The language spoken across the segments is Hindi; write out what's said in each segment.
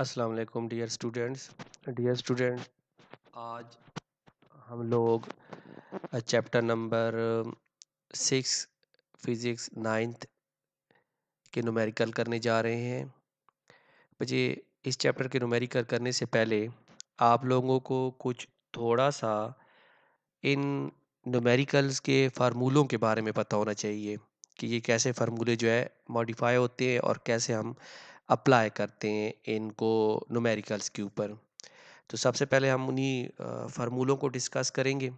अस्सलाम वालेकुम डियर स्टूडेंट्स डियर स्टूडेंट आज हम लोग chapter number six physics ninth के नुमेरिकल करने जा रहे हैं मुझे इस चैप्टर के नुमेरिकल करने से पहले आप लोगों को कुछ थोड़ा सा इन नुमेरिकल्स के फार्मूलों के बारे में पता होना चाहिए कि ये कैसे फार्मूले जो है मॉडिफाई होते हैं और कैसे हम अप्लाई करते हैं इनको नुमेरिकल्स के ऊपर तो सबसे पहले हम उन्हीं फार्मूलों को डिस्कस करेंगे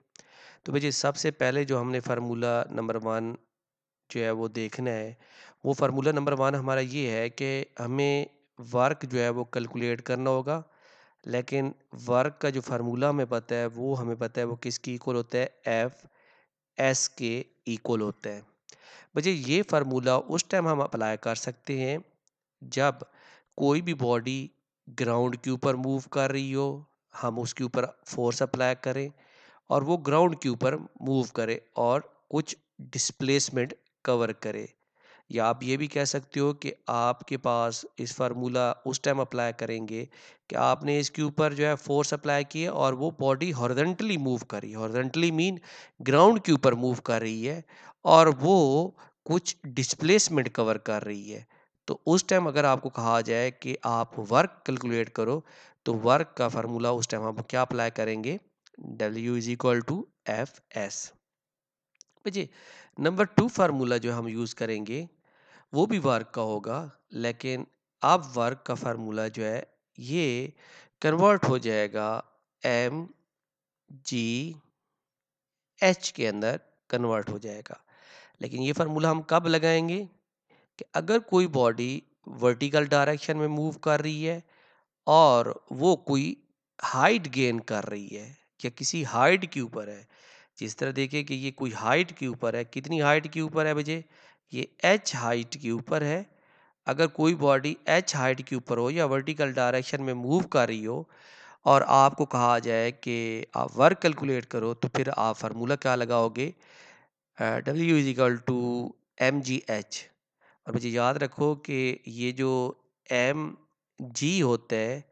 तो भैया सबसे पहले जो हमने फार्मूला नंबर वन जो है वो देखना है वो फार्मूला नंबर वन हमारा ये है कि हमें वर्क जो है वो कैलकुलेट करना होगा लेकिन वर्क का जो फार्मूला हमें पता है वो हमें पता है वो किसकी इक्वल होता है एफ़ एस के इक्वल होता है भैया ये फार्मूला उस टाइम हम अप्लाई कर सकते हैं जब कोई भी बॉडी ग्राउंड के ऊपर मूव कर रही हो हम उसके ऊपर फोर्स अप्लाई करें और वो ग्राउंड के ऊपर मूव करे और कुछ डिस्प्लेसमेंट कवर करे या आप ये भी कह सकते हो कि आपके पास इस फार्मूला उस टाइम अप्लाई करेंगे कि आपने इसके ऊपर जो है फोर्स अप्लाई किए और वो बॉडी हॉर्जेंटली मूव करी हॉर्जेंटली मीन ग्राउंड के ऊपर मूव कर रही है और वो कुछ डिस्प्लेसमेंट कवर कर रही है तो उस टाइम अगर आपको कहा जाए कि आप वर्क कैलकुलेट करो तो वर्क का फार्मूला उस टाइम आप क्या अप्लाई करेंगे W is equal to F S बजे नंबर टू फार्मूला जो हम यूज़ करेंगे वो भी वर्क का होगा लेकिन अब वर्क का फार्मूला जो है ये कन्वर्ट हो जाएगा एम जी एच के अंदर कन्वर्ट हो जाएगा लेकिन ये फार्मूला हम कब लगाएंगे कि अगर कोई बॉडी वर्टिकल डायरेक्शन में मूव कर रही है और वो कोई हाइट गेन कर रही है या किसी हाइट के ऊपर है जिस तरह देखें कि ये कोई हाइट के ऊपर है कितनी हाइट के ऊपर है बजे ये एच हाइट के ऊपर है अगर कोई बॉडी एच हाइट के ऊपर हो या वर्टिकल डायरेक्शन में मूव कर रही हो और आपको कहा जाए कि आप वर्क कैलकुलेट करो तो फिर आप फार्मूला क्या लगाओगे W is equal to M G H और बच्चे याद रखो कि ये जो एम जी होता है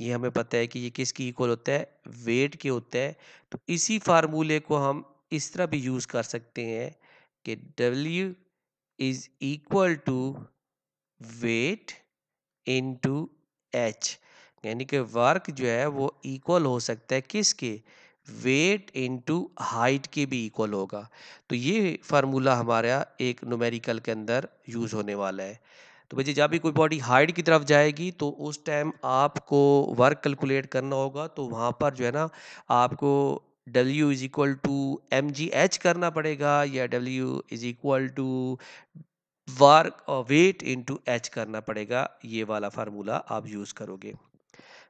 ये हमें पता है कि ये किसकी इक्वल होता है वेट के होता है तो इसी फार्मूले को हम इस तरह भी यूज़ कर सकते हैं कि W is equal to weight into H यानी कि वर्क जो है वो इक्वल हो सकता है किसके वेट इनटू हाइट के भी इक्वल होगा तो ये फार्मूला हमारा एक नोमेरिकल के अंदर यूज़ होने वाला है तो भैया जब भी कोई बॉडी हाइट की तरफ जाएगी तो उस टाइम आपको वर्क कैलकुलेट करना होगा तो वहाँ पर जो है ना आपको W is equal to M G H करना पड़ेगा या W is equal to work और वेट इंटू एच करना पड़ेगा ये वाला फार्मूला आप यूज़ करोगे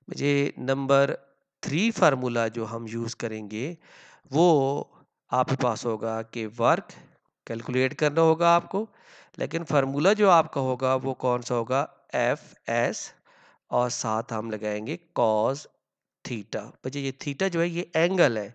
मुझे नंबर थ्री फार्मूला जो हम यूज़ करेंगे वो आपके पास होगा कि वर्क कैलकुलेट करना होगा आपको लेकिन फार्मूला जो आपका होगा वो कौन सा होगा एफ एस और साथ हम लगाएंगे कॉज थीटा बच्चे ये थीटा जो है ये एंगल है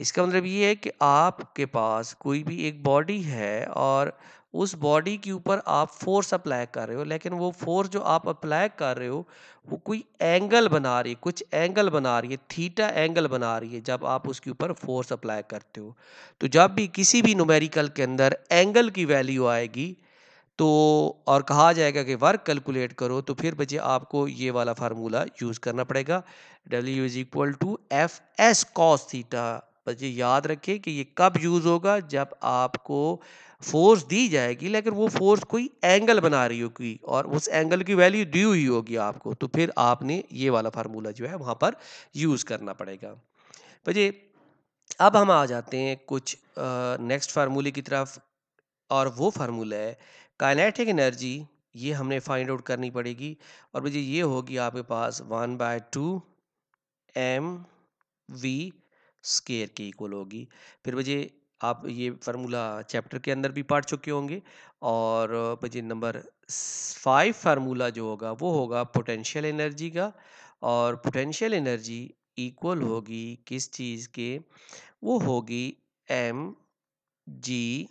इसका मतलब ये है कि आपके पास कोई भी एक बॉडी है और उस बॉडी के ऊपर आप फोर्स अप्लाई कर रहे हो लेकिन वो फोर्स जो आप अप्लाई कर रहे हो वो कोई एंगल बना रही है कुछ एंगल बना रही है थीटा एंगल बना रही है जब आप उसके ऊपर फोर्स अप्लाई करते हो तो जब भी किसी भी नोमेरिकल के अंदर एंगल की वैल्यू आएगी तो और कहा जाएगा कि वर्क कैलकुलेट करो तो फिर बच्चे आपको ये वाला फार्मूला यूज़ करना पड़ेगा W is equal to F S cos theta बच्चे याद रखें कि ये कब यूज़ होगा जब आपको फोर्स दी जाएगी लेकिन वो फोर्स कोई एंगल बना रही होगी और उस एंगल की वैल्यू दी हुई होगी आपको तो फिर आपने ये वाला फार्मूला जो है वहाँ पर यूज़ करना पड़ेगा भाई अब हम आ जाते हैं कुछ नेक्स्ट फार्मूले की तरफ और वो फार्मूला है काइनेटिक एनर्जी ये हमने फाइंड आउट करनी पड़ेगी और मुझे ये होगी आपके पास one by two M V square की इक्वल होगी फिर मुझे आप ये फार्मूला चैप्टर के अंदर भी पढ़ चुके होंगे और मुझे नंबर फाइव फार्मूला जो होगा वो होगा पोटेंशियल एनर्जी का और पोटेंशियल एनर्जी इक्वल होगी किस चीज़ के वो होगी एम जी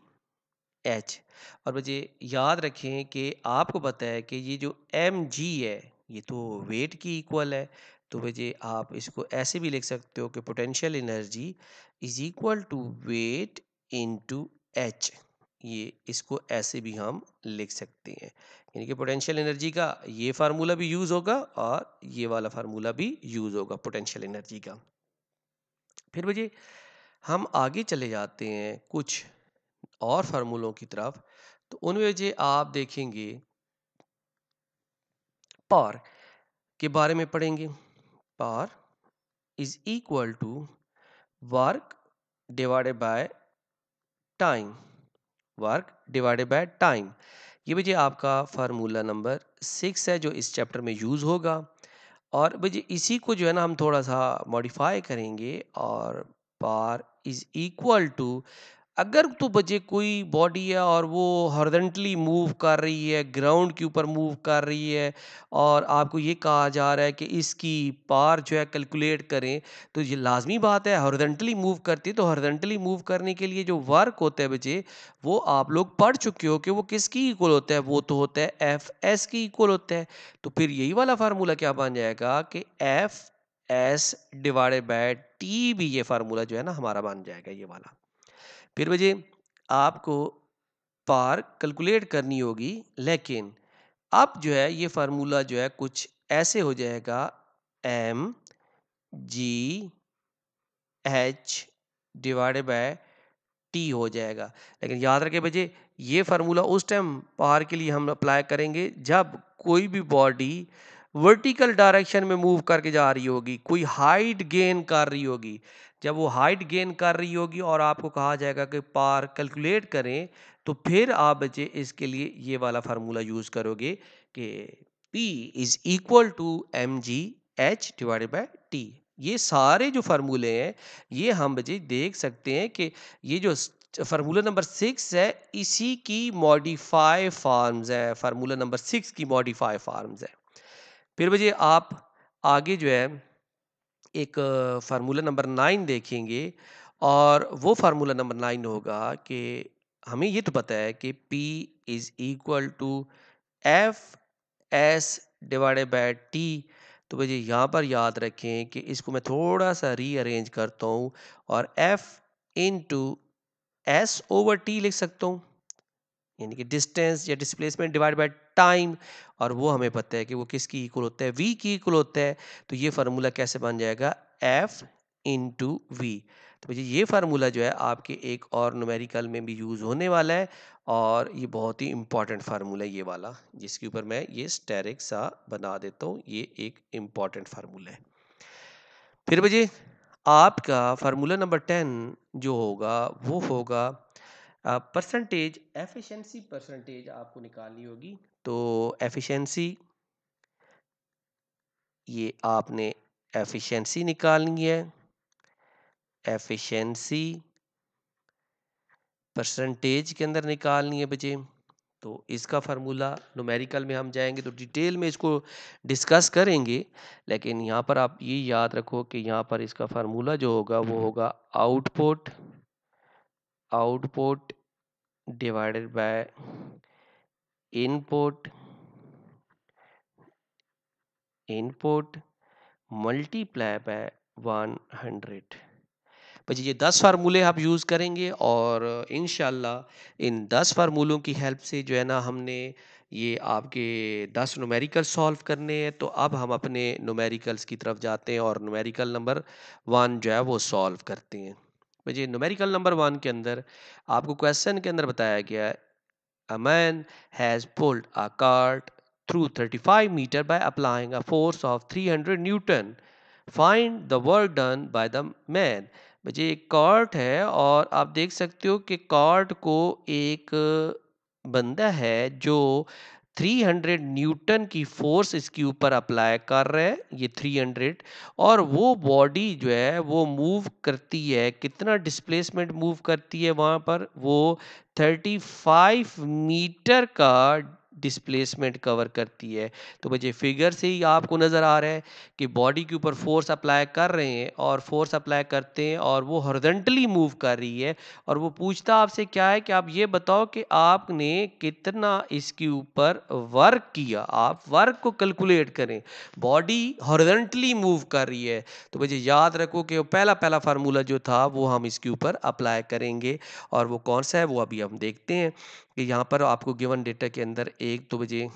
एच और मुझे याद रखें कि आपको पता है कि ये जो एम जी है ये तो वेट की इक्वल है तो भैया आप इसको ऐसे भी लिख सकते हो कि potential energy is equal to weight into H ये इसको ऐसे भी हम लिख सकते हैं यानी कि पोटेंशियल एनर्जी का ये फार्मूला भी यूज़ होगा और ये वाला फार्मूला भी यूज़ होगा पोटेंशियल एनर्जी का फिर भैया हम आगे चले जाते हैं कुछ और फार्मूलों की तरफ तो उनमें जो आप देखेंगे पार के बारे में पढ़ेंगे power is equal to work divided by time work divided by time ये जी आपका फार्मूला नंबर सिक्स है जो इस चैप्टर में यूज़ होगा और जी इसी को जो है ना हम थोड़ा सा मॉडिफाई करेंगे और पार इज़ इक्वल टू अगर तो बजे कोई बॉडी है और वो हॉर्जेंटली मूव कर रही है ग्राउंड के ऊपर मूव कर रही है और आपको ये कहा जा रहा है कि इसकी पार जो है कैलकुलेट करें तो ये लाजमी बात है हॉर्जेंटली मूव करती है तो हॉर्जेंटली मूव करने के लिए जो वर्क होता है बजे वो आप लोग पढ़ चुके हो कि वो किसकी इक्वल होता है वो तो होता है एफ एस की इक्वल होता है तो फिर यही वाला फार्मूला क्या बन जाएगा कि F S divided by T भी ये फार्मूला जो है ना हमारा बन जाएगा ये वाला फिर मुझे आपको पार कैलकुलेट करनी होगी लेकिन अब जो है ये फार्मूला जो है कुछ ऐसे हो जाएगा M G H divide by T हो जाएगा लेकिन याद रखें बजे ये फार्मूला उस टाइम पार के लिए हम अप्लाई करेंगे जब कोई भी बॉडी वर्टिकल डायरेक्शन में मूव करके जा रही होगी कोई हाइट गेन कर रही होगी जब वो हाइट गेन कर रही होगी और आपको कहा जाएगा कि पार कैलकुलेट करें तो फिर आप बच्चे इसके लिए ये वाला फार्मूला यूज़ करोगे कि P is equal to M G H divided by T ये सारे जो फार्मूले हैं ये हम बच्चे देख सकते हैं कि ये जो फार्मूला नंबर सिक्स है इसी की मॉडिफाई फार्म्स है फार्मूला नंबर सिक्स की मॉडिफाई फार्म्स है फिर बजे आप आगे जो है एक फार्मूला नंबर नाइन देखेंगे और वो फार्मूला नंबर नाइन होगा कि हमें ये तो पता है कि P is equal to F S divided by T तो मुझे यहाँ पर याद रखें कि इसको मैं थोड़ा सा रीअरेंज करता हूँ और F into S over T लिख सकता हूँ यानी कि डिस्टेंस या डिस्प्लेसमेंट डिवाइड बाय टाइम और वो हमें पता है कि वो किसकी इक्वल होता है वी की इक्वल होता है तो ये फार्मूला कैसे बन जाएगा एफ इन टू वी तो भैया ये फार्मूला जो है आपके एक और नोमेरिकल में भी यूज़ होने वाला है और ये बहुत ही इम्पॉर्टेंट फार्मूला है ये वाला जिसके ऊपर मैं ये स्टेरिक सा बना देता हूँ ये एक इम्पॉर्टेंट फार्मूला है फिर भैया आपका फार्मूला नंबर टेन जो होगा वो होगा परसेंटेज एफिशिएंसी परसेंटेज आपको निकालनी होगी तो एफिशिएंसी ये आपने एफिशिएंसी निकालनी है एफिशिएंसी परसेंटेज के अंदर निकालनी है बचे तो इसका फार्मूला नोमेरिकल में हम जाएंगे तो डिटेल में इसको डिस्कस करेंगे लेकिन यहाँ पर आप ये याद रखो कि यहाँ पर इसका फार्मूला जो होगा वो होगा output output divided by input input multiply by 100 बच्चे ये 10 फार्मूले आप यूज़ करेंगे और इन इन 10 फार्मूलों की हेल्प से जो है ना हमने ये आपके 10 नुमेरिकल सॉल्व करने हैं तो अब हम अपने नुमेरिकल्स की तरफ जाते हैं और नुमेरिकल नंबर वन जो है वो सॉल्व करते हैं जी नोमेरिकल नंबर वन के अंदर आपको क्वेश्चन के अंदर बताया गया a man has pulled a cart through 35 metre by applying a force of 300 newton find the work done by the man मुझे एक कार्ट है और आप देख सकते हो कि कार्ट को एक बंदा है जो 300 न्यूटन की फोर्स इसके ऊपर अप्लाई कर रहे हैं ये 300 और वो बॉडी जो है वो मूव करती है कितना डिस्प्लेसमेंट मूव करती है वहाँ पर वो 35 मीटर का डिस्प्लेसमेंट कवर करती है तो मुझे फिगर से ही आपको नज़र आ रहा है कि बॉडी के ऊपर फोर्स अप्लाई कर रहे हैं और फोर्स अप्लाई करते हैं और वो हॉर्जेंटली मूव कर रही है और वो पूछता आपसे क्या है कि आप ये बताओ कि आपने कितना इसके ऊपर वर्क किया आप वर्क को कैलकुलेट करें बॉडी हॉर्जेंटली मूव कर रही है तो मुझे याद रखो कि पहला पहला फार्मूला जो था वो हम इसके ऊपर अप्लाई करेंगे और वो कौन सा है वो अभी हम देखते हैं कि यहाँ पर आपको गिवन डेटा के अंदर एक दो बजे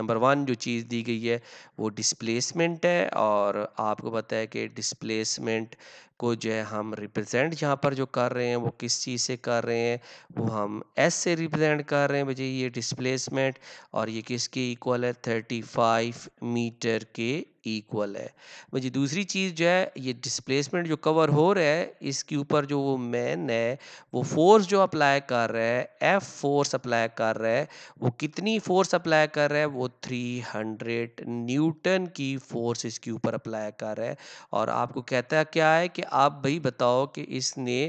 नंबर वन जो चीज़ दी गई है वो डिस्प्लेसमेंट है और आपको पता है कि डिस्प्लेसमेंट को जो है हम रिप्रेजेंट यहाँ पर जो कर रहे हैं वो किस चीज़ से कर रहे हैं वो हम एस से रिप्रेजेंट कर रहे हैं बजे ये डिस्प्लेसमेंट और ये किसके इक्वल है थर्टी फाइव मीटर के इक्वल है मुझे दूसरी चीज़ जो है ये डिस्प्लेसमेंट जो कवर हो रहा है इसके ऊपर जो वो मैन है वो फोर्स जो अप्लाई कर रहा है एफ फोर्स अप्लाई कर रहा है वो कितनी फोर्स अप्लाई कर रहा है वो 300 न्यूटन की फोर्स इसके ऊपर अप्लाई कर रहा है और आपको कहता है क्या है कि आप भाई बताओ कि इसने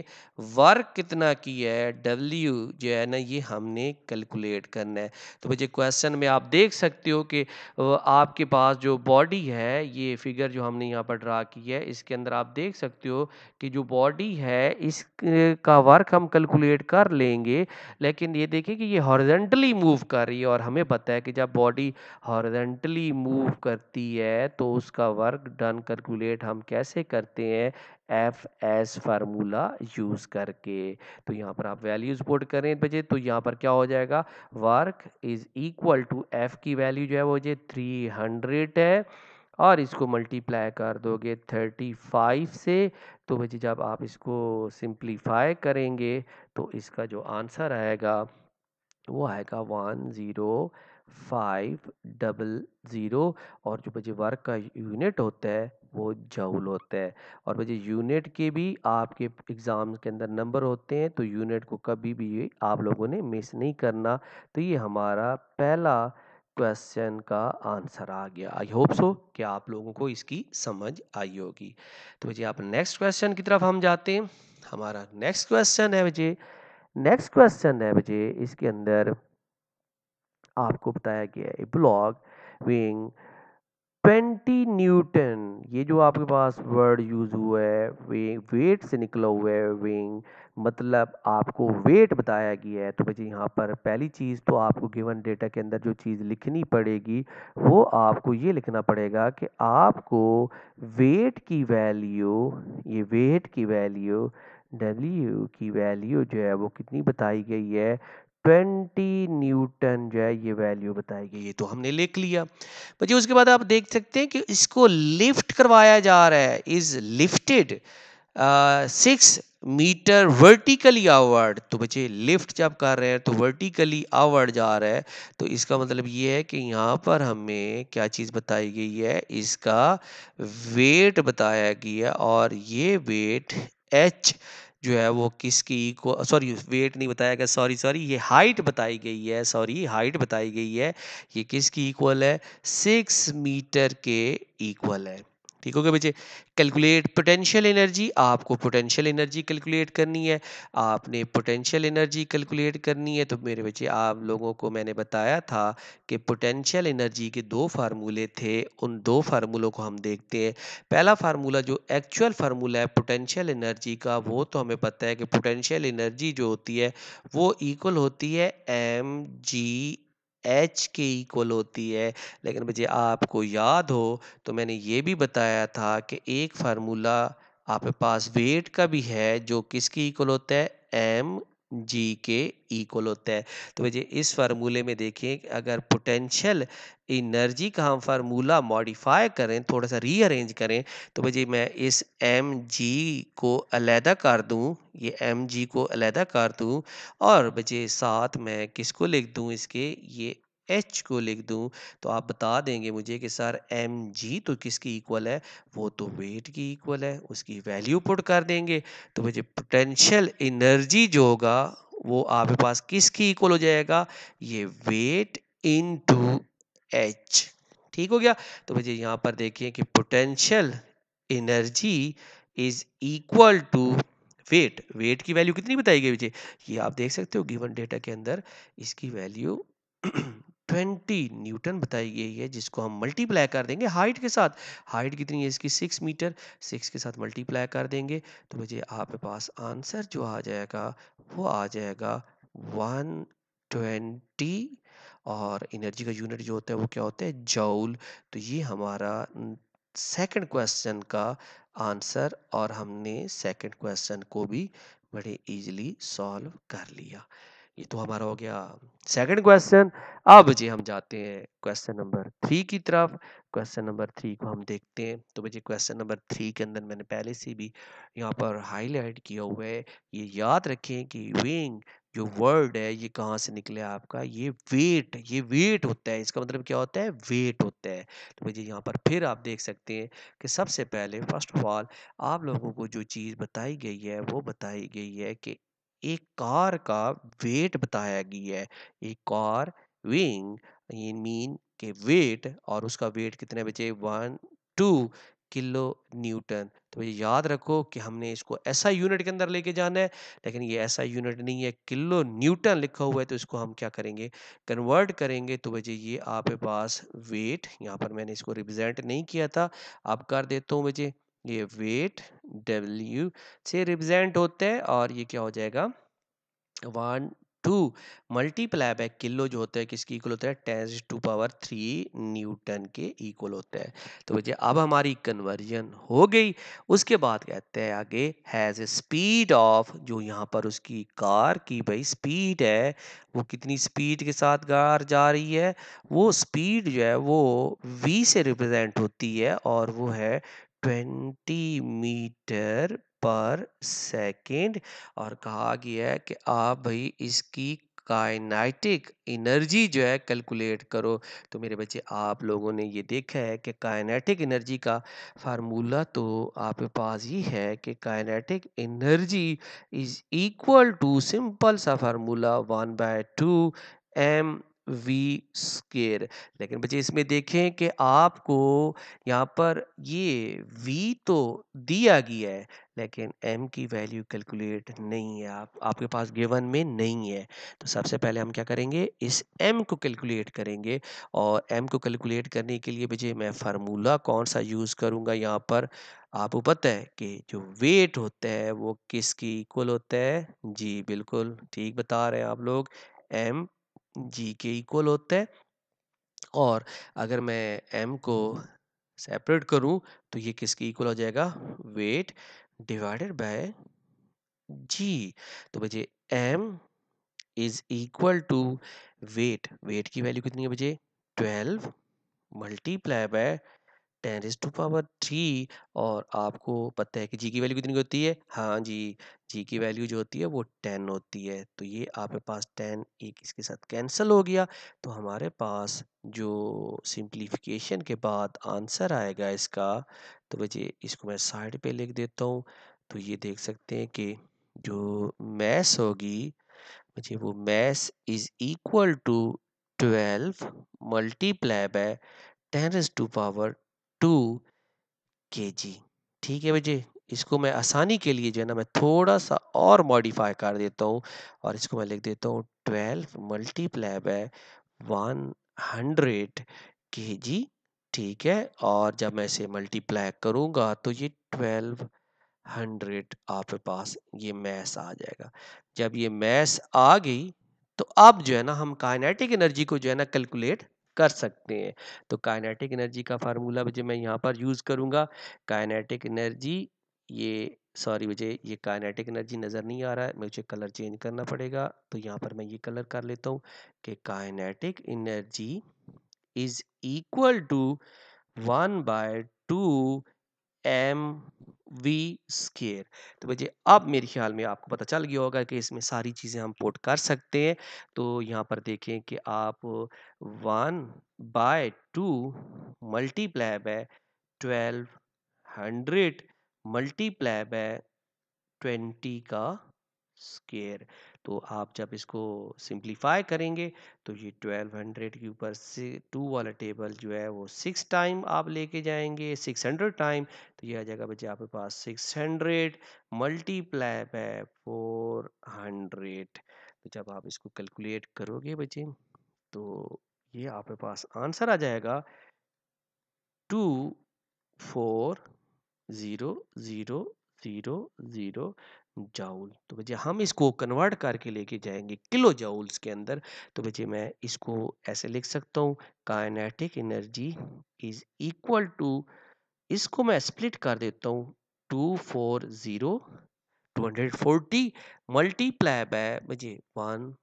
वर्क कितना किया है डब्ल्यू जो है ना ये हमने कैलकुलेट करना है तो मुझे क्वेश्चन में आप देख सकते हो कि आपके पास जो बॉडी है है ये फिगर जो हमने यहाँ पर ड्रा की है इसके अंदर आप देख सकते हो कि जो बॉडी है इसका वर्क हम कैलकुलेट कर लेंगे लेकिन ये देखें कि ये हॉर्जेंटली मूव कर रही है और हमें पता है कि जब बॉडी हॉर्जेंटली मूव करती है तो उसका वर्क डन कैलकुलेट हम कैसे करते हैं एफ एस फार्मूला यूज़ करके तो यहाँ पर आप वैल्यूज पोर्ट करें बजे तो यहाँ पर क्या हो जाएगा work is equal to F की वैल्यू जो है वो जो थ्री हंड्रेड है और इसको मल्टीप्लाई कर दोगे 35 से तो भाई जब आप इसको सिंप्लीफाई करेंगे तो इसका जो आंसर आएगा वो आएगा one zero five double zero और जो भाई वर्क का यूनिट होता है वो जाउल होता है और भाई यूनिट के भी आपके एग्ज़ाम के अंदर नंबर होते हैं तो यूनिट को कभी भी आप लोगों ने मिस नहीं करना तो ये हमारा पहला क्वेश्चन का आंसर आ गया आई होप सो कि आप लोगों को इसकी समझ आई होगी तो जी आप नेक्स्ट क्वेश्चन की तरफ हम जाते हैं हमारा नेक्स्ट क्वेश्चन है बजे नेक्स्ट क्वेश्चन है बजे इसके अंदर आपको बताया गया है ब्लॉग विंग ट्वेंटी न्यूटन ये जो आपके पास वर्ड यूज हुआ है वे वेट से निकला हुआ है विंग मतलब आपको वेट बताया गया है तो बच्चे यहाँ पर पहली चीज़ तो आपको गिवन डेटा के अंदर जो चीज़ लिखनी पड़ेगी वो आपको ये लिखना पड़ेगा कि आपको वेट की वैल्यू ये वेट की वैल्यू डब्ल्यू की वैल्यू जो है वो कितनी बताई गई है ट्वेंटी न्यूटन जो है ये वैल्यू बताई गई ये तो हमने लिख लिया बच्चे उसके बाद आप देख सकते हैं कि इसको लिफ्ट करवाया जा रहा है is lifted six metre vertically upward तो बच्चे लिफ्ट जब कर रहे हैं तो वर्टिकली आवर्ड जा रहा है तो इसका मतलब ये है कि यहाँ पर हमें क्या चीज़ बताई गई है इसका वेट बताया गया और ये वेट एच जो है वो किसकी इक्व सॉरी वेट नहीं बताया गया सॉरी सॉरी ये हाइट बताई गई है सॉरी हाइट बताई गई है ये किसकी इक्वल है सिक्स मीटर के इक्वल है ठीक हो गया बच्चे कैलकुलेट पोटेंशियल एनर्जी आपको पोटेंशियल एनर्जी कैलकुलेट करनी है आपने पोटेंशियल एनर्जी कैलकुलेट करनी है तो मेरे बच्चे आप लोगों को मैंने बताया था कि पोटेंशियल एनर्जी के दो फार्मूले थे उन दो फार्मूलों को हम देखते हैं पहला फार्मूला जो एक्चुअल फार्मूला है पोटेंशियल एनर्जी का वो तो हमें पता है कि पोटेंशियल एनर्जी जो होती है वो इक्वल होती है एम जी एच के इक्वल होती है लेकिन मुझे आपको याद हो तो मैंने ये भी बताया था कि एक फार्मूला आपके पास वेट का भी है जो किसकी इक्वल होता है एम जी के इक्वल होता है तो मुझे इस फार्मूले में देखिए कि अगर पोटेंशियल इनर्जी का हम फार्मूला मॉडिफाई करें थोड़ा सा रीअरेंज करें तो मुझे मैं इस एम जी को अलहदा कर दूं ये एम जी को अलहदा कर दूं और मुझे साथ मैं किसको लिख दूं इसके ये एच को लिख दूं तो आप बता देंगे मुझे कि सर एम जी तो किसकी इक्वल है वो तो वेट की इक्वल है उसकी वैल्यू पुट कर देंगे तो मुझे पोटेंशियल एनर्जी जो होगा वो आपके पास किसकी इक्वल हो जाएगा ये वेट इन टू एच ठीक हो गया तो मुझे यहाँ पर देखिए कि potential energy is equal to weight weight की वैल्यू कितनी बताई गई मुझे ये आप देख सकते हो गिवन डेटा के अंदर इसकी वैल्यू 20 न्यूटन बताई गई है जिसको हम मल्टीप्लाई कर देंगे हाइट के साथ हाइट कितनी है इसकी 6 मीटर 6 के साथ मल्टीप्लाई कर देंगे तो मुझे आपके पास आंसर जो आ जाएगा वो आ जाएगा 120 और एनर्जी का यूनिट जो होता है वो क्या होता है जौल तो ये हमारा सेकंड क्वेश्चन का आंसर और हमने सेकंड क्वेश्चन को भी बड़े ईजिली सॉल्व कर लिया ये तो हमारा हो गया सेकंड क्वेश्चन अब जी हम जाते हैं क्वेश्चन नंबर थ्री की तरफ क्वेश्चन नंबर थ्री को हम देखते हैं तो मुझे क्वेश्चन नंबर थ्री के अंदर मैंने पहले से भी यहाँ पर हाईलाइट किया हुआ है ये याद रखें कि विंग जो वर्ड है ये कहाँ से निकले आपका ये वेट ये वेट होता है इसका मतलब क्या होता है वेट होता है तो मुझे यहाँ पर फिर आप देख सकते हैं कि सबसे पहले फर्स्ट ऑफ ऑल आप लोगों को जो चीज़ बताई गई है वो बताई गई है कि एक कार का वेट बताया गया है एक कार विंग ये मीन के वेट और उसका वेट कितने बचे वन टू किलो न्यूटन तो ये याद रखो कि हमने इसको ऐसा यूनिट के अंदर लेके जाना है लेकिन ये ऐसा यूनिट नहीं है किलो न्यूटन लिखा हुआ है तो इसको हम क्या करेंगे कन्वर्ट करेंगे तो बजे ये आपके पास वेट यहाँ पर मैंने इसको रिप्रेजेंट नहीं किया था आप कर देता हूँ बजे ये वेट डब्ल्यू से रिप्रेजेंट होते हैं और ये क्या हो जाएगा one two multiply by kilo जो होता है किसके इक्वल होता है ten to power three newton के इक्वल होता है तो भैया अब हमारी कन्वर्जन हो गई उसके बाद कहते हैं आगे हैज़ ए स्पीड ऑफ जो यहाँ पर उसकी कार की भाई स्पीड है वो कितनी स्पीड के साथ कार जा रही है वो स्पीड जो है वो वी से रिप्रेजेंट होती है और वो है ट्वेंटी मीटर पर सेकेंड और कहा गया है कि आप भाई इसकी काइनाइटिक एनर्जी जो है कैलकुलेट करो तो मेरे बच्चे आप लोगों ने ये देखा है कि काइनेटिक एनर्जी का फार्मूला तो आपके पास ही है कि kinetic energy is equal to simple सा formula one by two M V square लेकिन बच्चे इसमें देखें कि आपको यहाँ पर ये वी तो दिया गया है लेकिन एम की वैल्यू कैलकुलेट नहीं है आप आपके पास गिवन में नहीं है तो सबसे पहले हम क्या करेंगे इस एम को कैलकुलेट करेंगे और एम को कैलकुलेट करने के लिए बच्चे मैं फार्मूला कौन सा यूज़ करूँगा यहाँ पर आपको पता है कि जो वेट होता है वो किसकी इक्वल होता है जी बिल्कुल ठीक बता रहे हैं आप लोग एम जी के इक्वल होते हैं और अगर मैं एम को हम्म। सेपरेट करूं तो ये किसके इक्वल हो जाएगा वेट डिवाइडेड बाय जी तो बचे M is equal to weight weight की वैल्यू कितनी है बचे twelve multiply by ten is to power three और आपको पता है कि जी की वैल्यू कितनी होती है हाँ जी जी की हाँ। वैल्यू जो होती है वो टेन होती है तो ये आपके पास टेन एक इसके साथ कैंसिल हो गया तो हमारे पास जो सिंप्लीफिकेशन के बाद आंसर आएगा इसका तो बच्चे इसको मैं साइड पे लिख देता हूँ तो ये देख सकते हैं कि जो मैस होगी बच्चे वो mass is equal to twelve multiply by ten to power two K G ठीक है बच्चे इसको मैं आसानी के लिए जो है ना मैं थोड़ा सा और मॉडिफाई कर देता हूँ और इसको मैं लिख देता हूँ twelve multiply by one hundred K G ठीक है और जब मैं इसे मल्टीप्लाई करूँगा तो ये ट्वेल्व हंड्रेड आपके पास ये मैस आ जाएगा जब ये मैस आ गई तो अब जो है ना हम काइनेटिक एनर्जी को जो है ना कैलकुलेट कर सकते हैं तो काइनेटिक एनर्जी का फार्मूला जो मैं यहाँ पर यूज़ करूँगा काइनेटिक एनर्जी ये सॉरी मुझे ये काइनेटिक एनर्जी नज़र नहीं आ रहा है मुझे कलर चेंज करना पड़ेगा तो यहाँ पर मैं ये कलर कर लेता हूँ कि kinetic energy is equal to one by two M V square तो मुझे अब मेरे ख्याल में आपको पता चल गया होगा कि इसमें सारी चीज़ें हम पोट कर सकते हैं तो यहाँ पर देखें कि आप one by two multiply by twelve hundred multiply by twenty का स्केयर तो आप जब इसको सिंप्लीफाई करेंगे तो ये ट्वेल्व हंड्रेड के ऊपर से टू वाला टेबल जो है वो सिक्स टाइम आप लेके जाएंगे सिक्स हंड्रेड टाइम तो ये आ जाएगा बच्चे आपके पास six hundred multiply by four hundred तो जब आप इसको कैलकुलेट करोगे बच्चे तो ये आपके पास आंसर आ जाएगा two four zero zero zero zero joule तो बच्चे हम इसको कन्वर्ट करके लेके जाएंगे किलो जाउल्स के अंदर तो बच्चे मैं इसको ऐसे लिख सकता हूँ kinetic energy is equal to इसको मैं स्प्लिट कर देता हूँ two four zero two hundred forty multiply by मुझे वन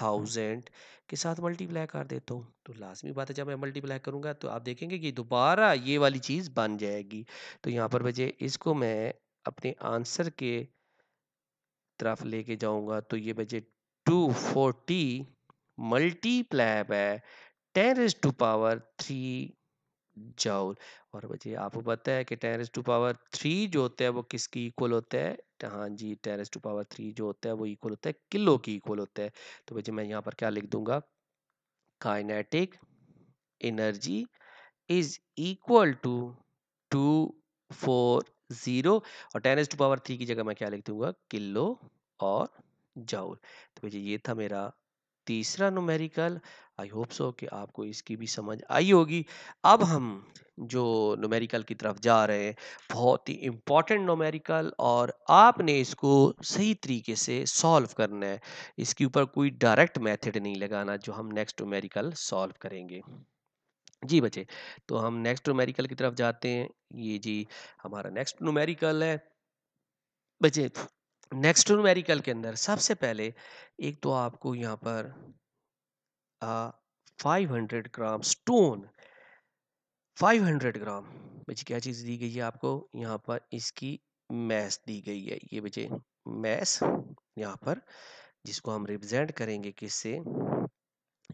थाउजेंड के साथ मल्टीप्लाई कर देता हूँ तो लाजमी बात है जब मैं मल्टीप्लाई करूँगा तो आप देखेंगे कि दोबारा ये वाली चीज़ बन जाएगी तो यहाँ पर बजे इसको मैं अपने आंसर के तरफ लेके जाऊँगा तो ये बजे two forty multiply by ten raise to power three joule और मुझे आपको पता है कि टेरिस टू पावर थ्री जो होता है वो किसकी इक्वल होता है हाँ जी टेरिस टू पावर थ्री जो होता है वो इक्वल होता है किलो की इक्वल होता है तो मुझे मैं यहाँ पर क्या लिख दूंगा kinetic energy is equal to two four zero और टेरिस टू पावर थ्री की जगह मैं क्या लिख दूंगा किलो और जाऊल तो मुझे ये था मेरा तीसरा नुमेरिकल आई होप सो कि आपको इसकी भी समझ आई होगी अब हम जो नुमेरिकल की तरफ जा रहे हैं बहुत ही इम्पॉर्टेंट नुमेरिकल और आपने इसको सही तरीके से सॉल्व करना है इसके ऊपर कोई डायरेक्ट मेथड नहीं लगाना जो हम नेक्स्ट नुमेरिकल सॉल्व करेंगे जी बच्चे तो हम नेक्स्ट नुमेरिकल की तरफ जाते हैं ये जी हमारा नेक्स्ट नुमेरिकल है बच्चे नेक्स्ट न्यूमेरिकल के अंदर सबसे पहले एक तो आपको यहाँ पर five hundred gram stone five hundred gram बच्चे क्या चीज़ दी गई है आपको यहाँ पर इसकी मैस दी गई है ये बच्चे मैस यहाँ पर जिसको हम रिप्रेजेंट करेंगे किससे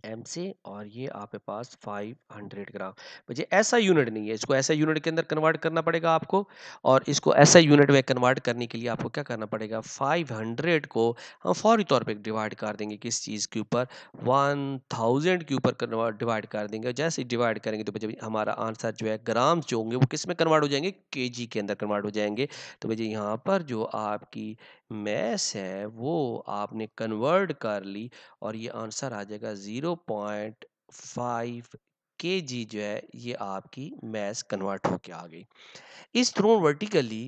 एम से और ये आपके पास 500 ग्राम मुझे ऐसा यूनिट नहीं है इसको ऐसा यूनिट के अंदर कन्वर्ट करना पड़ेगा आपको और इसको ऐसा यूनिट में कन्वर्ट करने के लिए आपको क्या करना पड़ेगा 500 को हम फौरी तौर पे डिवाइड कर देंगे किस चीज़ के ऊपर 1000 के ऊपर डिवाइड कर देंगे जैसे डिवाइड करेंगे तो भाई हमारा आंसर जो है ग्राम जो होंगे वो किस में कन्वर्ट हो जाएंगे के के अंदर कन्वर्ट हो जाएंगे तो भाई यहाँ पर जो आपकी मैस है वो आपने कन्वर्ट कर ली और ये आंसर आ जाएगा ज़ीरो पॉइंट फाइव के जी जो है ये आपकी मैस कन्वर्ट होके आ गई is thrown vertically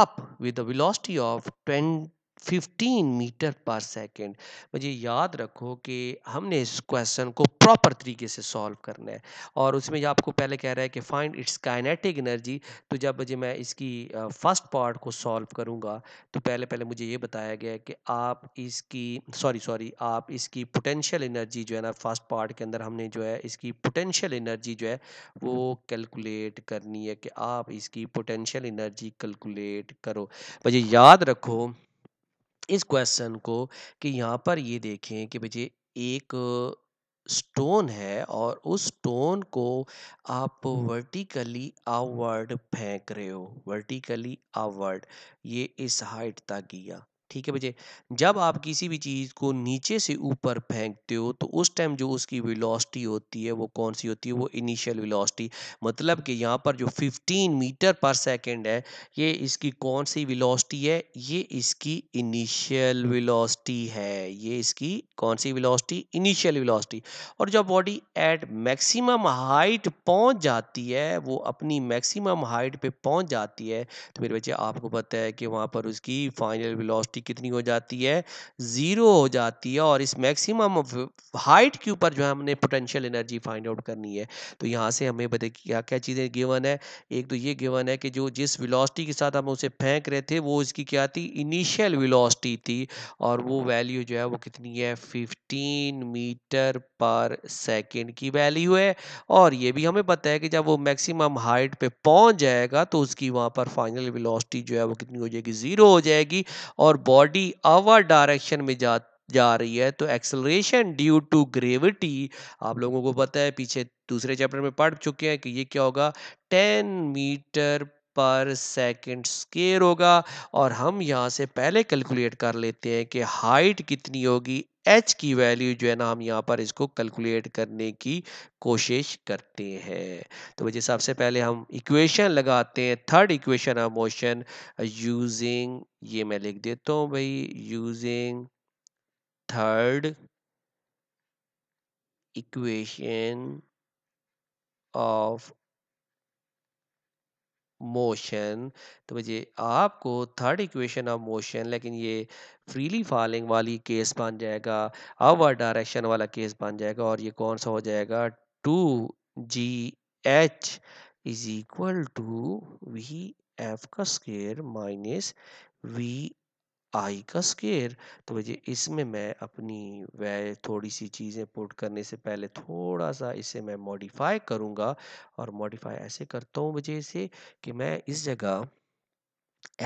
up with the velocity of twenty 15 metre per second मुझे याद रखो कि हमने इस क्वेश्चन को प्रॉपर तरीके से सॉल्व करना है और उसमें आपको पहले कह रहा है कि फाइंड इट्स काइनेटिक एनर्जी तो जब मुझे मैं इसकी फर्स्ट पार्ट को सॉल्व करूँगा तो पहले पहले मुझे ये बताया गया कि आप इसकी सॉरी सॉरी आप इसकी पोटेंशियल एनर्जी जो है ना फर्स्ट पार्ट के अंदर हमने जो है इसकी पोटेंशियल एनर्जी जो है वो हम्म। कैलकुलेट करनी है कि आप इसकी पोटेंशियल एनर्जी कैलकुलेट करो मुझे याद रखो इस क्वेश्चन को कि यहाँ पर ये देखें कि भाई एक स्टोन है और उस स्टोन को आप वर्टिकली आवर्ड फेंक रहे हो वर्टिकली आवर्ड ये इस हाइट तक गया ठीक है बच्चे जब आप किसी भी चीज़ को नीचे से ऊपर फेंकते हो तो उस टाइम जो उसकी वेलोसिटी होती है वो कौन सी होती है वो इनिशियल वेलोसिटी मतलब कि यहाँ पर जो 15 मीटर पर सेकंड है ये इसकी कौन सी वेलोसिटी है ये इसकी इनिशियल वेलोसिटी है ये इसकी कौन सी वेलोसिटी इनिशियल वेलोसिटी और जब बॉडी एट मैक्सिमम हाइट पहुँच जाती है वो अपनी मैक्सिमम हाइट पर पहुँच जाती है तो मेरे बच्चे आपको पता है कि वहाँ पर उसकी फाइनल विलॉसिटी कितनी हो जाती है ज़ीरो हो जाती है और इस मैक्सिमम हाइट के ऊपर जो है हमने पोटेंशियल एनर्जी फाइंड आउट करनी है तो यहाँ से हमें बता क्या क्या चीज़ें गिवन है एक तो ये गिवन है कि जो जिस विलॉसिटी के साथ हम उसे फेंक रहे थे वो इसकी क्या थी इनिशियल विलॉसिटी थी और वो वैल्यू जो है वो कितनी है फिफ्टीन मीटर पर सेकेंड की वैल्यू है और ये भी हमें पता है कि जब वो मैक्सिमम हाइट पे पहुंच जाएगा तो उसकी वहाँ पर फाइनल वेलोसिटी जो है वो कितनी हो जाएगी ज़ीरो हो जाएगी और बॉडी आवर डायरेक्शन में जा जा रही है तो एक्सलरेशन ड्यू टू ग्रेविटी आप लोगों को पता है पीछे दूसरे चैप्टर में पढ़ चुके हैं कि ये क्या होगा 10 मीटर पर सेकंड स्केयर होगा और हम यहाँ से पहले कैलकुलेट कर लेते हैं कि हाइट कितनी होगी एच की वैल्यू जो है ना हम यहाँ पर इसको कैलकुलेट करने की कोशिश करते हैं तो वजह सबसे पहले हम इक्वेशन लगाते हैं third equation of motion using ये मैं लिख देता हूँ भाई using third equation of motion तो भाई आपको थर्ड इक्वेशन ऑफ मोशन लेकिन ये फ्रीली फॉलिंग वाली केस बन जाएगा अवर डायरेक्शन वाला केस बन जाएगा और ये कौन सा हो जाएगा two G H is equal to V F का स्केयर माइनस वी आई का स्केयर तो मुझे इसमें मैं अपनी वह थोड़ी सी चीज़ें पुट करने से पहले थोड़ा सा इसे मैं मॉडिफाई करूँगा और मॉडिफाई ऐसे करता हूँ मुझे इसे कि मैं इस जगह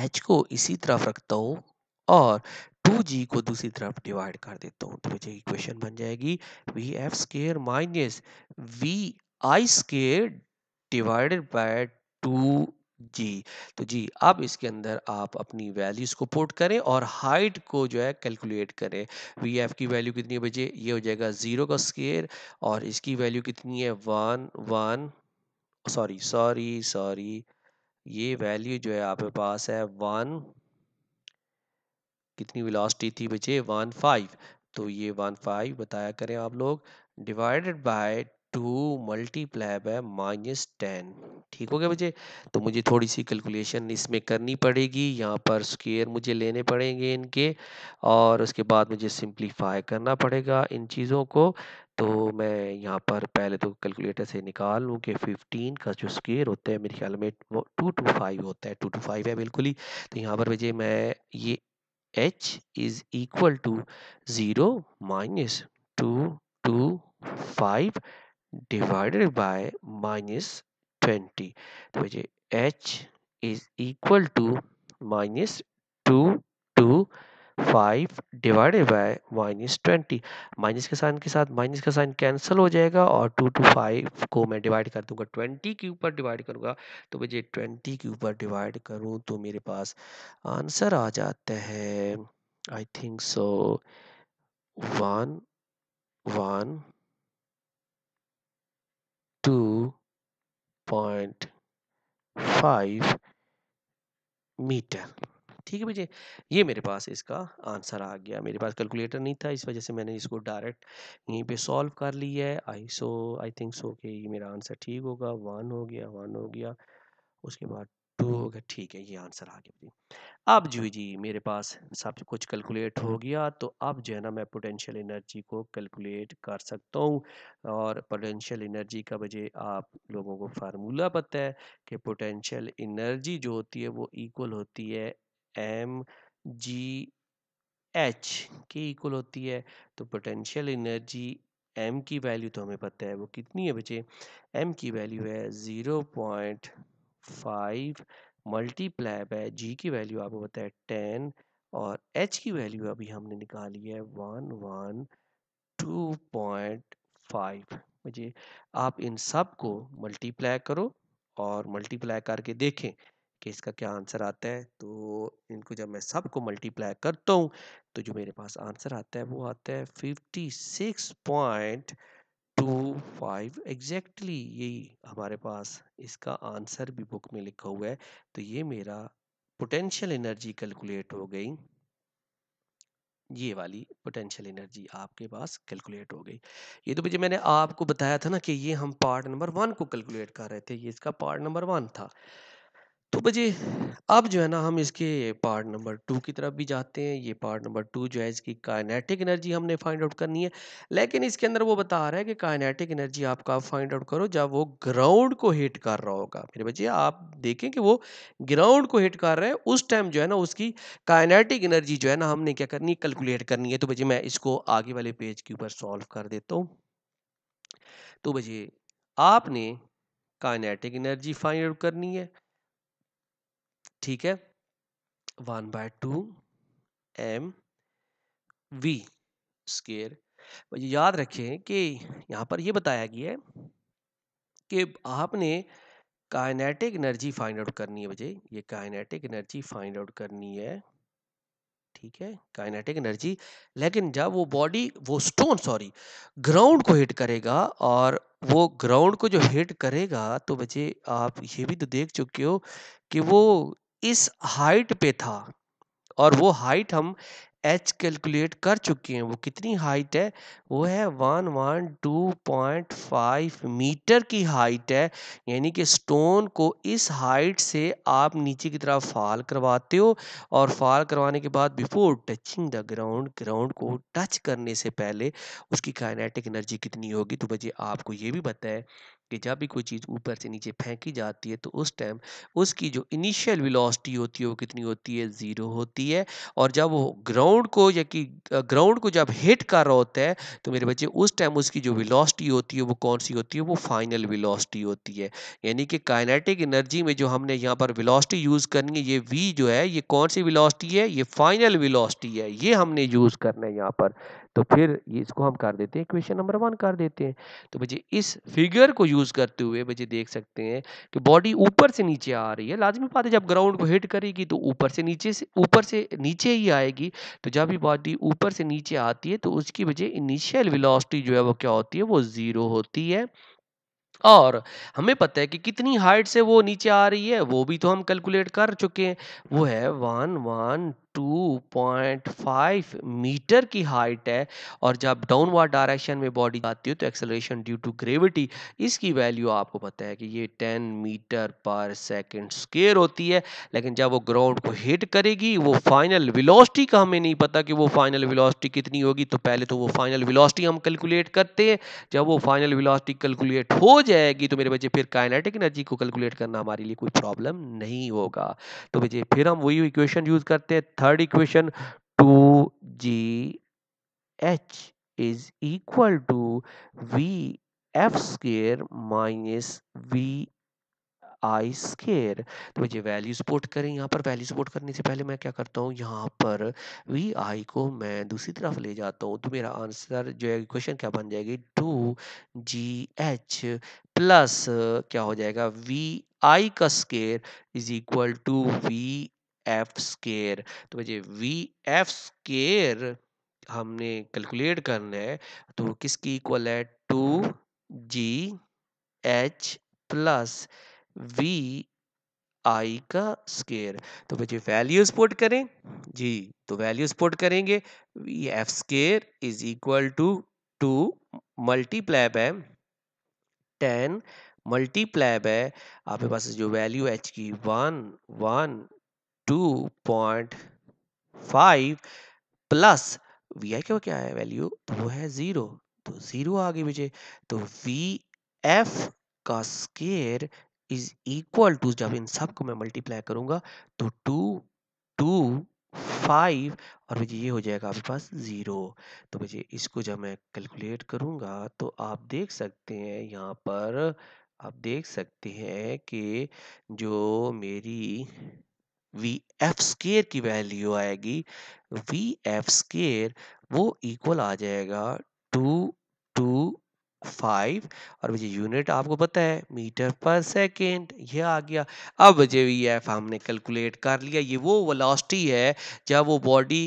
एच को इसी तरफ रखता हूँ और टू जी को दूसरी तरफ डिवाइड कर देता हूँ तो मुझे इक्वेशन बन जाएगी V F square minus V I square divided by two G तो जी अब इसके अंदर आप अपनी वैल्यूज़ को पोर्ट करें और हाइट को जो है कैलकुलेट करें वी एफ की वैल्यू कितनी बचे ये हो जाएगा ज़ीरो का स्केयर और इसकी वैल्यू कितनी है one one sorry sorry sorry ये वैल्यू जो है आपके पास है वन कितनी वेलोसिटी थी बचे वन फाइव तो ये वन फाइव बताया करें आप लोग divided by two multiply by minus ten ठीक हो गया बच्चे तो मुझे थोड़ी सी कैलकुलेशन इसमें करनी पड़ेगी यहाँ पर स्केयर मुझे लेने पड़ेंगे इनके और उसके बाद मुझे सिंप्लीफाई करना पड़ेगा इन चीज़ों को तो मैं यहाँ पर पहले तो कैलकुलेटर से निकाल लूँ कि फ़िफ्टीन का जो स्केयर होता है मेरे ख्याल में वो टू टू फाइव होता है टू टू फाइव है बिल्कुल ही तो यहाँ पर मुझे मैं ये H is equal to zero minus two two five divided by minus twenty तो मुझे H is equal to minus two two five divided by minus twenty minus के साइन के साथ माइनस का साइन कैंसिल हो जाएगा और टू टू फाइव को मैं डिवाइड कर दूंगा ट्वेंटी के ऊपर डिवाइड करूंगा तो मुझे ट्वेंटी के ऊपर डिवाइड करूं तो मेरे पास आंसर आ जाता है I think so one one 2.5 metre ठीक है भैया ये मेरे पास इसका आंसर आ गया मेरे पास कैलकुलेटर नहीं था इस वजह से मैंने इसको डायरेक्ट यहीं पे सॉल्व कर लिया है आई सो आई थिंक सो कि ये मेरा आंसर ठीक होगा वन हो गया वन हो गया उसके बाद टू तो होगा ठीक है ये आंसर आ गया अब जो जी मेरे पास सब कुछ कैलकुलेट हो गया तो अब जो है ना मैं पोटेंशियल एनर्जी को कैलकुलेट कर सकता हूँ और पोटेंशियल एनर्जी का वजह आप लोगों को फार्मूला पता है कि पोटेंशियल एनर्जी जो होती है वो इक्वल होती है एम जी एच के इक्वल होती है तो पोटेंशियल एनर्जी एम की वैल्यू तो हमें पता है वो कितनी है बचे एम की वैल्यू है zero point five multiply by G की वैल्यू आपको बताया टेन और एच की वैल्यू अभी हमने निकाली है one one two point five मुझे आप इन सब को मल्टीप्लाई करो और मल्टीप्लाई करके देखें कि इसका क्या आंसर आता है तो इनको जब मैं सबको मल्टीप्लाई करता हूँ तो जो मेरे पास आंसर आता है वो आता है fifty six point two five exactly यही हमारे पास इसका आंसर भी बुक में लिखा हुआ है तो ये मेरा पोटेंशियल एनर्जी कैलकुलेट हो गई ये वाली पोटेंशियल एनर्जी आपके पास कैलकुलेट हो गई ये तो मुझे मैंने आपको बताया था ना कि ये हम पार्ट नंबर वन को कैलकुलेट कर रहे थे ये इसका पार्ट नंबर वन था तो बजे अब जो है ना हम इसके पार्ट नंबर टू की तरफ भी जाते हैं ये पार्ट नंबर टू जो है इसकी काइनेटिक एनर्जी हमने फाइंड आउट करनी है लेकिन इसके अंदर वो बता रहा है कि काइनेटिक एनर्जी आपका फाइंड आउट करो जब वो ग्राउंड को हिट कर रहा होगा मेरे बच्चे आप देखें कि वो ग्राउंड को हिट कर रहे हैं उस टाइम जो है ना उसकी काइनेटिक एनर्जी जो है ना हमने क्या करनी है कैलकुलेट करनी है तो बजे मैं इसको आगे वाले पेज के ऊपर सॉल्व कर देता हूँ तो बजे आपने काइनेटिक एनर्जी फाइंड आउट करनी है ठीक है one by two M V square याद रखें कि यहाँ पर यह बताया गया है कि आपने काइनेटिक एनर्जी फाइंड आउट करनी है बजे ये काइनेटिक एनर्जी फाइंड आउट करनी है ठीक है काइनेटिक एनर्जी लेकिन जब वो बॉडी वो स्टोन सॉरी ग्राउंड को हिट करेगा और वो ग्राउंड को जो हिट करेगा तो बजे आप ये भी तो देख चुके हो कि वो इस हाइट पे था और वो हाइट हम एच कैलकुलेट कर चुके हैं वो कितनी हाइट है वो है one one two point five metre की हाइट है यानी कि स्टोन को इस हाइट से आप नीचे की तरफ फाल करवाते हो और फाल करवाने के बाद before touching the ground ground को टच करने से पहले उसकी काइनेटिक एनर्जी कितनी होगी तो मुझे आपको ये भी बताए कि जब भी कोई चीज़ ऊपर से नीचे फेंकी जाती है तो उस टाइम उसकी जो इनिशियल वेलोसिटी होती है वो कितनी होती है ज़ीरो होती है और जब वो ग्राउंड को या कि ग्राउंड को जब हिट कर रहा होता है तो मेरे बच्चे उस टाइम उसकी जो वेलोसिटी होती है वो कौन सी होती है वो फाइनल वेलोसिटी होती है यानी कि काइनेटिक एनर्जी में जो हमने यहाँ पर वेलोसिटी यूज़ करनी है ये वी जो है ये कौन सी वेलोसिटी है ये फाइनल वेलोसिटी है ये हमने यूज़ करना है यहाँ पर तो फिर इसको हम कर देते हैं क्वेश्चन नंबर वन कर देते हैं तो बच्चे इस फिगर को यूज़ करते हुए बच्चे देख सकते हैं कि बॉडी ऊपर से नीचे आ रही है लाजमी बात है जब ग्राउंड को हिट करेगी तो ऊपर से नीचे से ऊपर से नीचे ही आएगी तो जब भी बॉडी ऊपर से नीचे आती है तो उसकी वजह इनिशियल विलॉसिटी जो है वो क्या होती है वो ज़ीरो होती है और हमें पता है कि कितनी हाइट से वो नीचे आ रही है वो भी तो हम कैलकुलेट कर चुके हैं वो है वन वन 2.5 मीटर की हाइट है और जब डाउनवर्ड डायरेक्शन में बॉडी जाती है तो एक्सेलरेशन ड्यू टू ग्रेविटी इसकी वैल्यू आपको पता है कि ये 10 मीटर पर सेकंड स्केयर होती है लेकिन जब वो ग्राउंड को हिट करेगी वो फाइनल वेलोसिटी का हमें नहीं पता कि वो फाइनल वेलोसिटी कितनी होगी तो पहले तो वो फाइनल वेलोसिटी हम कैलकुलेट करते हैं जब वो फाइनल वेलोसिटी कैलकुलेट हो जाएगी तो मेरे बच्चे फिर काइनेटिक एनर्जी को कैलकुलेट करना हमारे लिए कोई प्रॉब्लम नहीं होगा तो बच्चे फिर हम वही इक्वेशन यूज़ करते हैं third equation two G H is equal to V F square minus V I square तो मुझे वैल्यू सपोर्ट करें यहाँ पर वैल्यू सपोर्ट करने से पहले मैं क्या करता हूँ यहाँ पर वी आई को मैं दूसरी तरफ ले जाता हूँ तो मेरा आंसर जो है क्वेश्चन क्या बन जाएगी टू जी एच प्लस क्या हो जाएगा वी आई का square is equal to V F square तो भाई वी एफ स्केयर हमने कैलकुलेट करना है तो किसकी इक्वल है two G H plus V I का स्केयर तो बच्चे वैल्यूज पुट करें जी तो वैल्यूज पुट करेंगे V F square is equal to two multiply by ten multiply by आपके पास जो वैल्यू एच की one one 2.5 plus V I का क्या है वैल्यू वो है ज़ीरो तो ज़ीरो आ गई मुझे तो वी एफ का स्केयर इज इक्वल टू जब इन सब को मैं मल्टीप्लाई करूंगा तो टू टू फाइव और मुझे ये हो जाएगा आपके पास ज़ीरो तो मुझे इसको जब मैं कैलकुलेट करूंगा तो आप देख सकते हैं यहाँ पर आप देख सकते हैं कि जो मेरी वी एफ स्केयर की वैल्यू आएगी वी एफ स्केयर वो इक्वल आ जाएगा टू टू फाइव और मुझे यूनिट आपको पता है मीटर पर सेकेंड ये आ गया अब जे वी एफ हमने कैलकुलेट कर लिया ये वो वेलोसिटी है जब वो बॉडी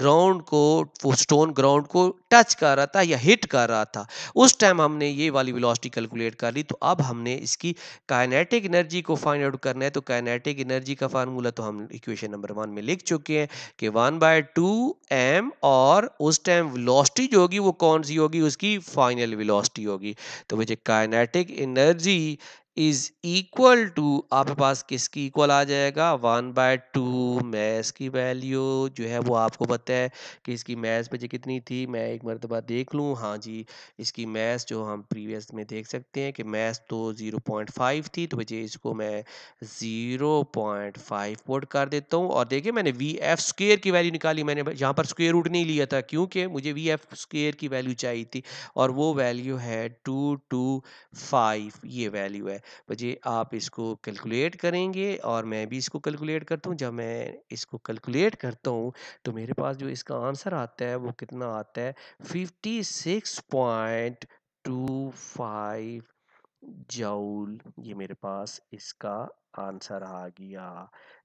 ग्राउंड को वो स्टोन ग्राउंड को टच कर रहा था या हिट कर रहा था उस टाइम हमने ये वाली वेलोसिटी कैलकुलेट कर ली तो अब हमने इसकी काइनेटिक एनर्जी को फाइंड आउट करना है तो काइनेटिक एनर्जी का फार्मूला तो हम इक्वेशन नंबर वन में लिख चुके हैं कि वन बाय टू एम और उस टाइम वेलोसिटी जो होगी वो कौन सी होगी उसकी फाइनल वेलोसिटी होगी तो मुझे kinetic energy is equal to आपके पास किसकी इक्वल आ जाएगा वन बाय टू मैथ की वैल्यू जो है वो आपको पता है कि इसकी मैथ में कितनी थी मैं एक मरतबा देख लूँ हाँ जी इसकी मैथ जो हम प्रीवियस में देख सकते हैं कि मैथ तो ज़ीरो पॉइंट फाइव थी तो मुझे इसको मैं ज़ीरो पॉइंट फाइव वोट कर देता हूँ और देखिए मैंने वी एफ स्क्र की वैल्यू निकाली मैंने यहाँ पर स्क्वेयर उठ नहीं लिया था क्योंकि मुझे वी एफ स्क्र की वैल्यू चाहिए थी और वो वैल्यू है टू टू फाइव ये वैल्यू है बजे आप इसको कैलकुलेट करेंगे और मैं भी इसको कैलकुलेट करता हूँ जब मैं इसको कैलकुलेट करता हूँ तो मेरे पास जो इसका आंसर आता है वो कितना आता है fifty six point two five जाउल ये मेरे पास इसका आंसर आ गया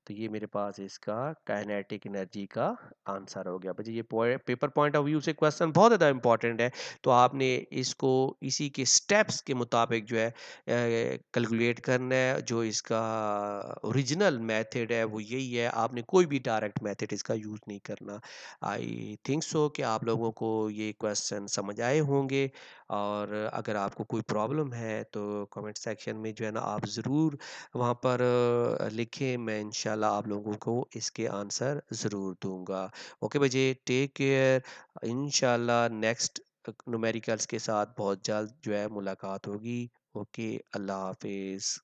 तो ये मेरे पास इसका काइनेटिक एनर्जी का आंसर हो गया बच्चे ये पेपर पॉइंट ऑफ व्यू से क्वेश्चन बहुत ज़्यादा इंपॉर्टेंट है तो आपने इसको इसी के स्टेप्स के मुताबिक जो है कैलकुलेट करना है जो इसका ओरिजिनल मेथड है वो यही है आपने कोई भी डायरेक्ट मेथड इसका यूज़ नहीं करना आई थिंक सो कि आप लोगों को ये क्वेश्चन समझ आए होंगे और अगर आपको कोई प्रॉब्लम है तो कमेंट सेक्शन में जो है ना आप ज़रूर वहाँ पर लिखें मैं इंशाल्लाह इंशाल्लाह आप लोगों को इसके आंसर ज़रूर दूंगा ओके बजे टेक केयर इंशाल्लाह नेक्स्ट नुमेरिकल्स के साथ बहुत जल्द जो है मुलाकात होगी ओके अल्लाह हाफिज़